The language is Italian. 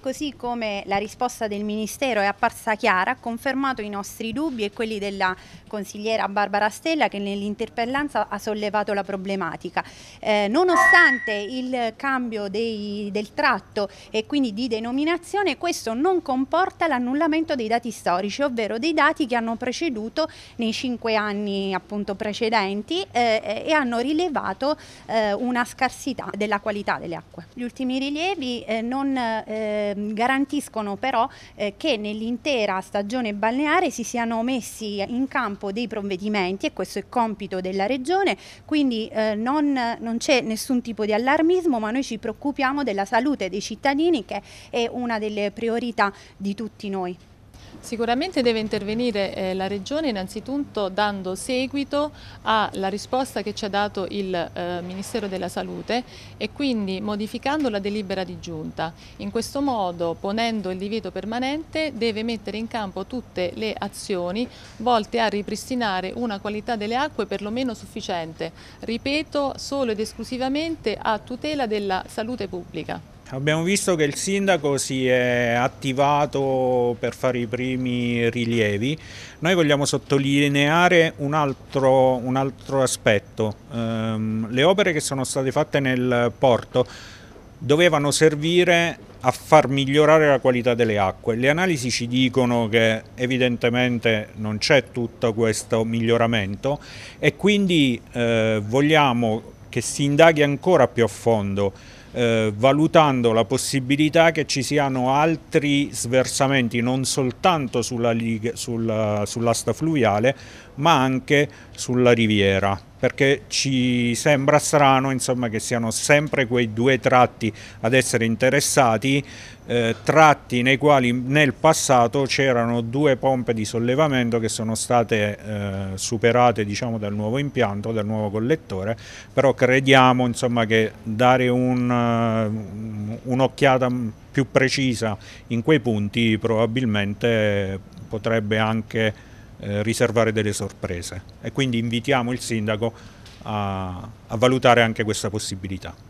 Così come la risposta del Ministero è apparsa chiara, ha confermato i nostri dubbi e quelli della consigliera Barbara Stella che nell'interpellanza ha sollevato la problematica. Eh, nonostante il cambio dei, del tratto e quindi di denominazione, questo non comporta l'annullamento dei dati storici, ovvero dei dati che hanno preceduto nei cinque anni appunto, precedenti eh, eh e hanno rilevato eh, una scarsità della qualità delle acque. Gli ultimi rilievi eh, non eh, Ehm, garantiscono però eh, che nell'intera stagione balneare si siano messi in campo dei provvedimenti e questo è compito della Regione, quindi eh, non, non c'è nessun tipo di allarmismo ma noi ci preoccupiamo della salute dei cittadini che è una delle priorità di tutti noi. Sicuramente deve intervenire eh, la Regione innanzitutto dando seguito alla risposta che ci ha dato il eh, Ministero della Salute e quindi modificando la delibera di giunta. In questo modo, ponendo il divieto permanente, deve mettere in campo tutte le azioni volte a ripristinare una qualità delle acque perlomeno sufficiente, ripeto, solo ed esclusivamente a tutela della salute pubblica. Abbiamo visto che il sindaco si è attivato per fare i primi rilievi. Noi vogliamo sottolineare un altro, un altro aspetto. Um, le opere che sono state fatte nel porto dovevano servire a far migliorare la qualità delle acque. Le analisi ci dicono che evidentemente non c'è tutto questo miglioramento e quindi eh, vogliamo che si indaghi ancora più a fondo eh, valutando la possibilità che ci siano altri sversamenti non soltanto sulla, sull'asta sull fluviale ma anche sulla riviera perché ci sembra strano insomma, che siano sempre quei due tratti ad essere interessati, eh, tratti nei quali nel passato c'erano due pompe di sollevamento che sono state eh, superate diciamo, dal nuovo impianto, dal nuovo collettore, però crediamo insomma, che dare eh, un'occhiata un più precisa in quei punti probabilmente potrebbe anche eh, riservare delle sorprese e quindi invitiamo il sindaco a, a valutare anche questa possibilità.